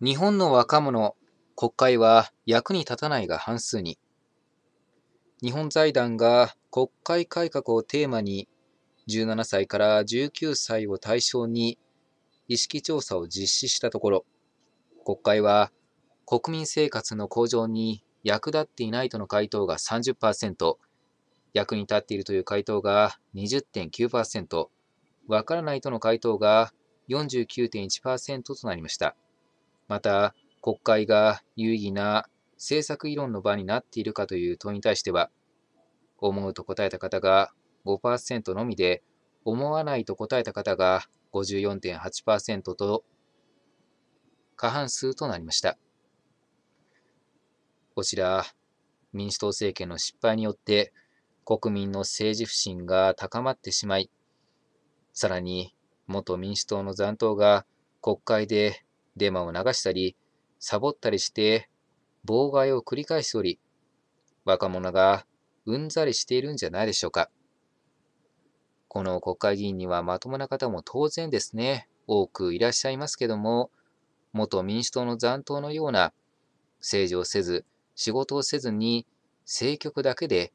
日本の若者、国会は役に立たないが半数に。日本財団が国会改革をテーマに、17歳から19歳を対象に意識調査を実施したところ、国会は国民生活の向上に役立っていないとの回答が30%、役に立っているという回答が20.9%、わからないとの回答が49.1%となりました。また、国会が有意義な政策議論の場になっているかという問いに対しては、思うと答えた方が5%のみで、思わないと答えた方が54.8%と過半数となりました。こちら、民主党政権の失敗によって国民の政治不信が高まってしまい、さらに元民主党の残党が国会でデマを流したり、サボったりして、妨害を繰り返しており、若者がうんざりしているんじゃないでしょうか。この国会議員にはまともな方も当然ですね、多くいらっしゃいますけども、元民主党の残党のような、政治をせず、仕事をせずに、政局だけで、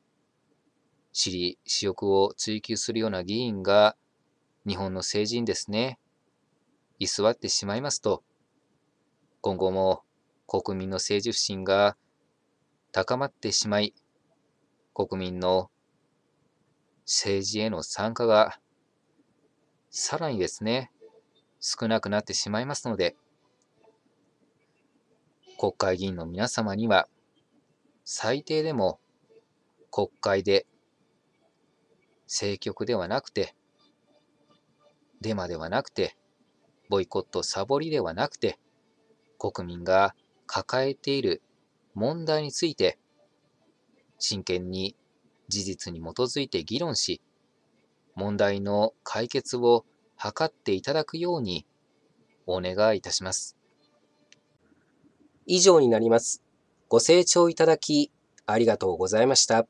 私利、私欲を追求するような議員が、日本の政治にですね、居座ってしまいますと、今後も国民の政治不信が高まってしまい、国民の政治への参加がさらにですね、少なくなってしまいますので、国会議員の皆様には、最低でも国会で政局ではなくて、デマではなくて、ボイコットサボりではなくて、国民が抱えている問題について真剣に事実に基づいて議論し問題の解決を図っていただくようにお願いいたします。以上になります。ご清聴いただきありがとうございました。